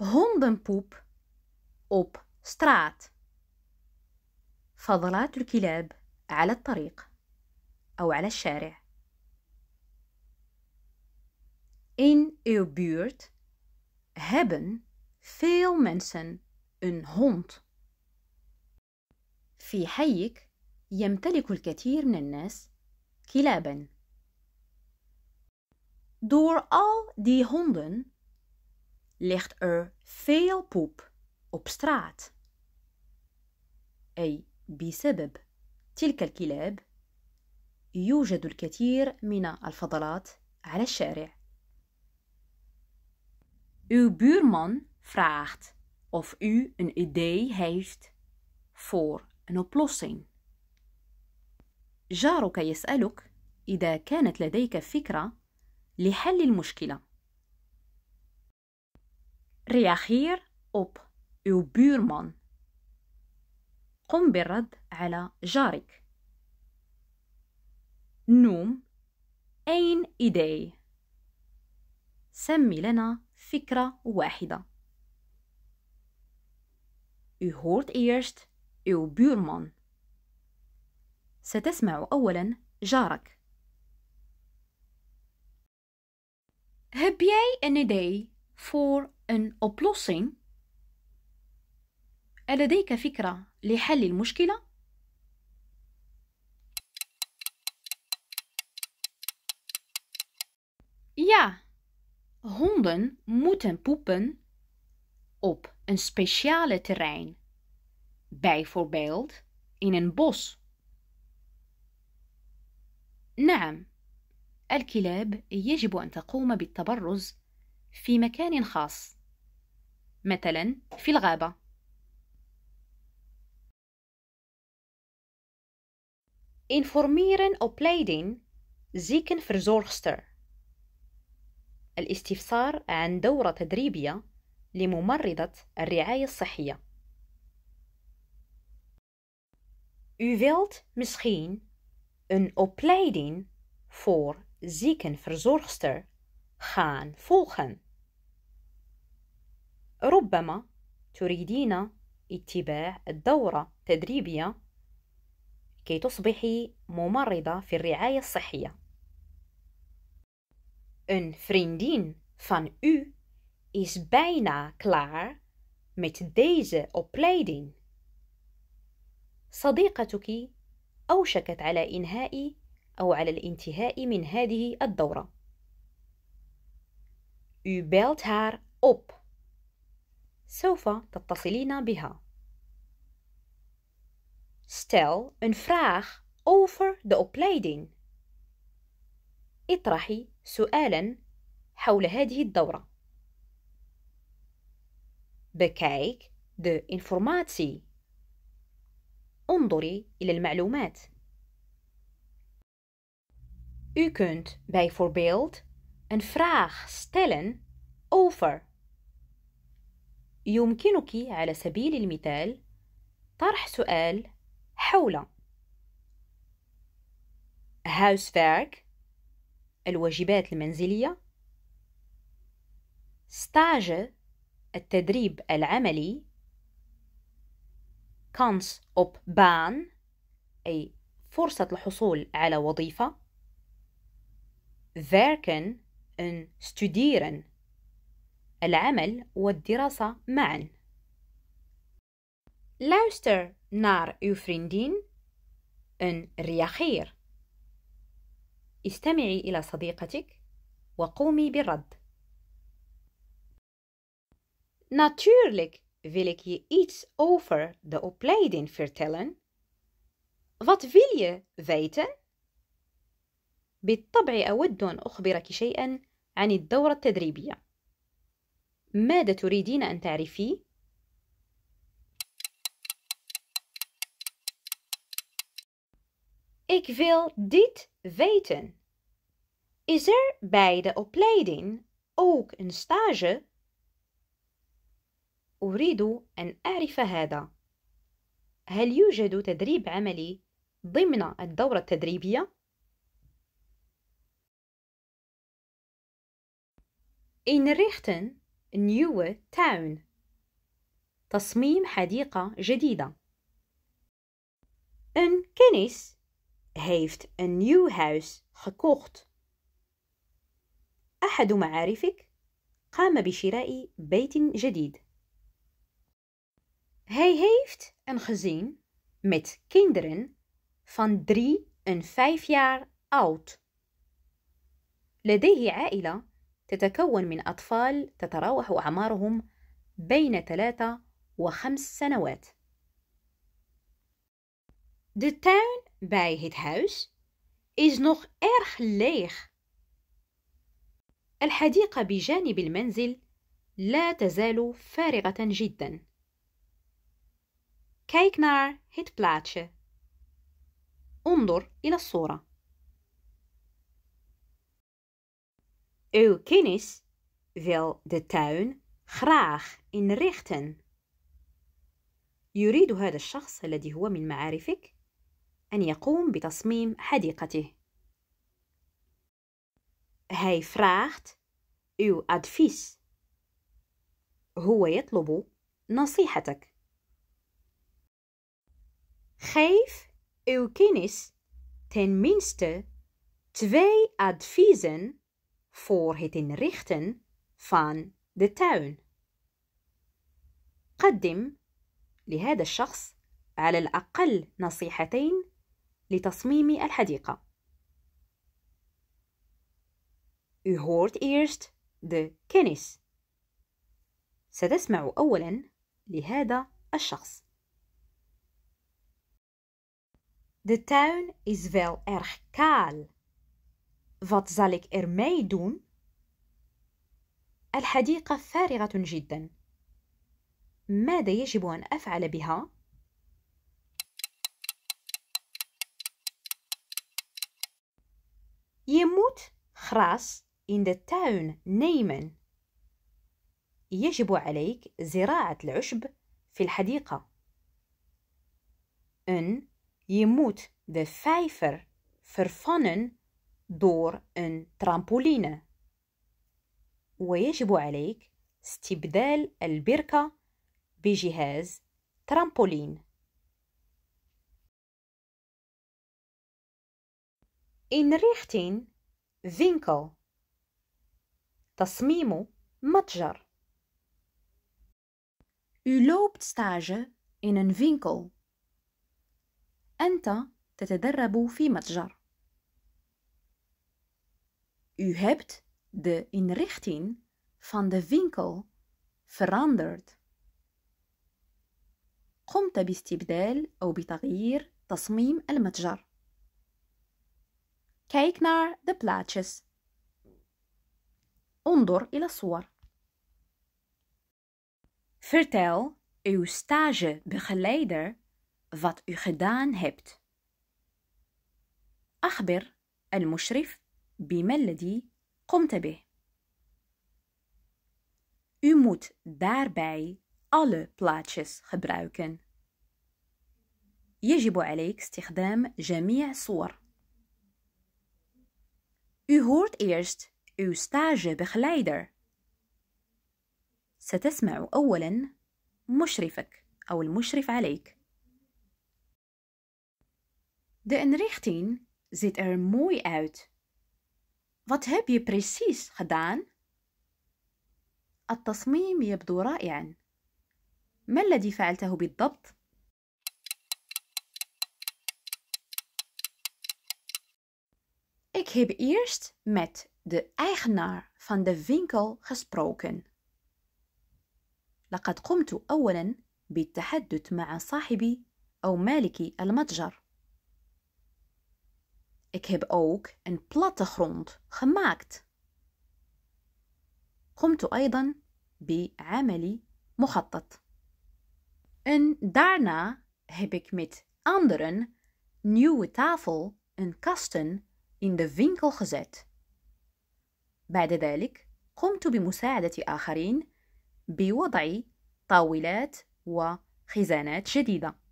هندنبوب أوب ستراات فضلات الكلاب على الطريق أو على الشارع In uw buurt hebben veel mensen een hond. في حيك يمتلك الكثير من الناس كلابا. Door all die honden ligt er veel poep op straat. أي بسبب تلك الكلاب يوجد الكثير من الفضلات على الشارع. Uw buurman vraagt of u een idee heeft voor een oplossing. جارك يسألك إذا كانت لديك فكرة لحل المشكلة. Reageer op uw buurman. قم بالرد على جارك. Noem één idee. Semmi لنا فكرة واحدة. U hoort eerst uw buurman. ستسمع أولا جارك. Heb jij een idee voor een oplossing? ألديك فكرة لحل المشكلة؟ Ja, honden moeten poepen op een speciale terrein, bijvoorbeeld in een bos. نعم الكلاب يجب ان تقوم بالتبرز في مكان خاص مثلا في الغابة informeren op leiding verzorgster الاستفسار عن دورة تدريبية لممرضة الرعاية الصحية U wilt misschien een opleiding voor ziekenverzorgster gaan volgen. ربما تريدين اتباع الدورة التدريبية كي تصبحي ممرضة في الرعاية الصحية. Een vriendin van u is bijna klaar met deze opleiding. صديقتك أوشكت على إنهاء أو على الانتهاء من هذه الدورة. U belt haar op. سوف تتصلين بها. Stel een vraag over de opleiding. اطرحي سؤالا حول هذه الدورة. Bekijk de informatie. انظري إلى المعلومات. U kunt bijvoorbeeld een vraag stellen over يمكنك على سبيل المثال طرح سؤال حول housework الواجبات المنزلية ستاج التدريب العملي كانس أوب بان أي فرصة الحصول على وظيفة فيركن ان ستوديرن العمل والدراسة معا luister naar uw vriendin en reageer استمعي إلى صديقتك وقومي بالرد Natuurlijk wil ik je iets over de opleiding vertellen. Wat wil je weten? بالطبع أود أن أخبرك شيئا عن الدورة التدريبية. ماذا تريدين أن تعرفي؟ Ik wil dit weten. Is er bij de opleiding ook een stage? أريد أن أعرف هذا. هل يوجد تدريب عملي ضمن الدورة التدريبية؟ richten new town تصميم حديقة جديدة Een kennis heeft een nieuw huis gekocht. أحد معارفك قام بشراء بيت جديد. Hij heeft een gezin met kinderen van 3 en 5 jaar oud. لديه عائلة تتكون من أطفال تتراوح أعمارهم بين ثلاثة وخمس سنوات. De tuin bij het huis is nog erg leeg. الحديقة بجانب المنزل لا تزال فارغة جدا. Kijk naar het plaatje. انظر إلى الصورة. Uw kennis wil de tuin graag inrichten. يريد هذا الشخص الذي هو من معارفك أن يقوم بتصميم حديقته. Hij vraagt uw advies. هو يطلب نصيحتك. Geef uw kennis ten minste twee adviezen voor het inrichten van de tuin قدم لهذا الشخص على الأقل نصيحتين لتصميم الحديقة U hoort eerst de kennis. ستسمع أولا لهذا الشخص. De tuin is wel erg kaal. Wat zal ik ermee doen? الحديقة فارغة جدا. ماذا يجب أن أفعل بها؟ Je moet gras in de tuin nemen. يجب عليك زراعة العشب في الحديقة. En je moet de vijver vervangen دور ان ترامبولين ويجب عليك استبدال البركة بجهاز ترامبولين إن ريحتين فينكل تصميم متجر U loopt إن فينكو أنت تتدرب في متجر. U hebt de inrichting van de winkel veranderd. Komt er bijstijdig of bij het ontwerp van Kijk naar de plaatjes onder de foto. Vertel uw stagebegeleider wat u gedaan hebt. Achter de mevrouw. بما الذي قمت به. U moet daarbij alle plaatjes gebruiken. يجب عليك استخدام جميع صور. U hoort eerst uw stagebegeleider. ستسمع أولا مشرفك أو المشرف عليك. De inrichting ziet er mooi uit. Wat heb je precies gedaan? التصميم يبدو رائعا. ما الذي فعلته بالضبط؟ Ik heb eerst met de eigenaar van de winkel gesproken. لقد قمت أولا بالتحدث مع صاحبي أو مالك المتجر. Ik heb ook een plattegrond gemaakt. قمت أيضا بعمل مخطط. En daarna heb ik met anderen nieuwe tafel en kasten in de winkel gezet. بعد ذلك قمت بمساعدة آخرين بوضع طاولات وخزانات جديدة.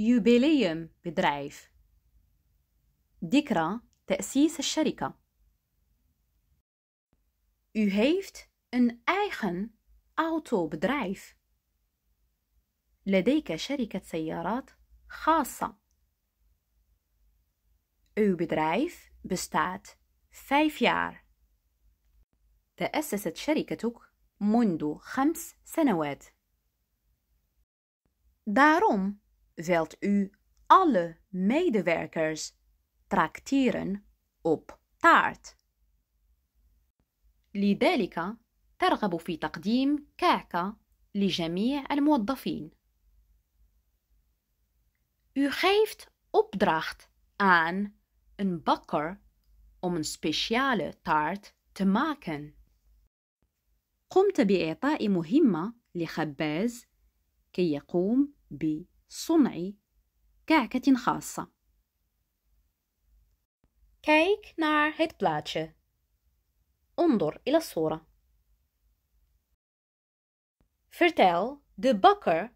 يوبيليوم jubileumbedrijf ذكرى تأسيس الشركة U heeft een eigen autobedrijf. لديك شركة سيارات خاصة. Uw bedrijf bestaat vijf jaar. تأسست شركتك منذ خمس سنوات. Daarom wilt u alle medewerkers trakteren op taart. لذلك ترغب في تقديم كعكة لجميع الموظفين. U geeft opdracht aan een bakker om een speciale taart te maken. قمت بإعطاء مهمة لخباز كي يقوم ب صنع كعكة خاصة. كيك نار هيت بلاتشة. انظر إلى الصورة. فرتل دي بكر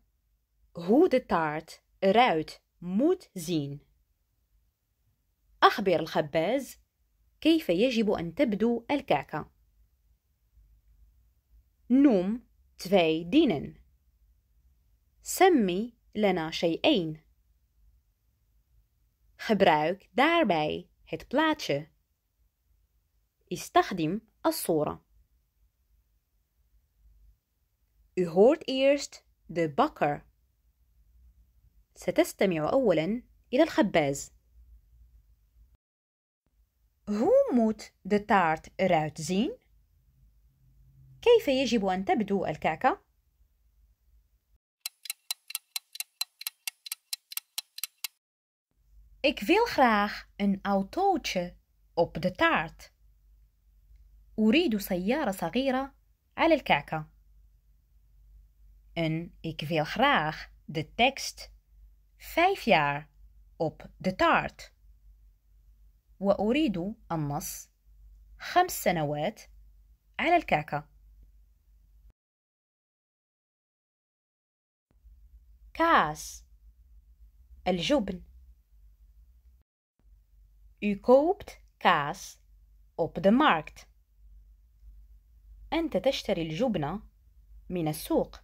هو دي تارت راوت موت زين. أخبر الخباز كيف يجب أن تبدو الكعكة. نوم تفاي دينن سمي لنا شيئين. Gebruik daarbij het plaatje. استخدم الصورة. U hoort eerst de bakker. ستستمع أولا إلى الخباز. Hoe moet de taart eruit zien? كيف يجب أن تبدو الكعكة؟ Ik wil graag een autootje op de taart. أريد سيارة صغيرة على الكعكة. En ik wil graag de tekst vijf jaar op de taart. وأريد النص خمس سنوات على الكعكة. كاس الجبن U koopt kaas op de markt. أنت تشتري الجبنة من السوق.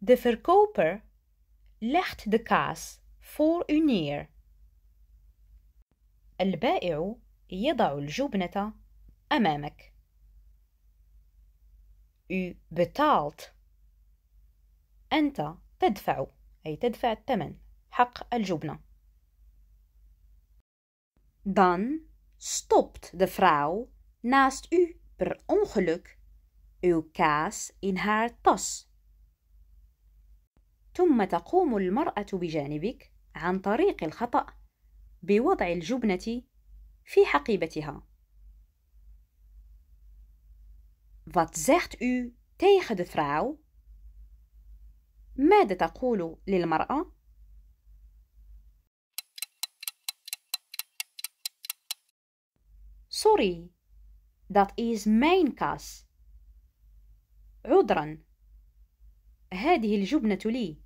De verkoper legt de kaas voor u neer. البائع يضع الجبنة أمامك. U betaalt. أنت تدفع أي تدفع الثمن حق الجبنة. Dan stopt de vrouw naast u per ongeluk uw kaas in haar tas. ثم تقوم المرأة بجانبك عن طريق الخطأ بوضع الجبنة في حقيبتها. Wat zegt u tegen de vrouw? ماذا تقول للمرأة؟ Sorry, dat is mijn kas. عذرا هذه الجبنة لي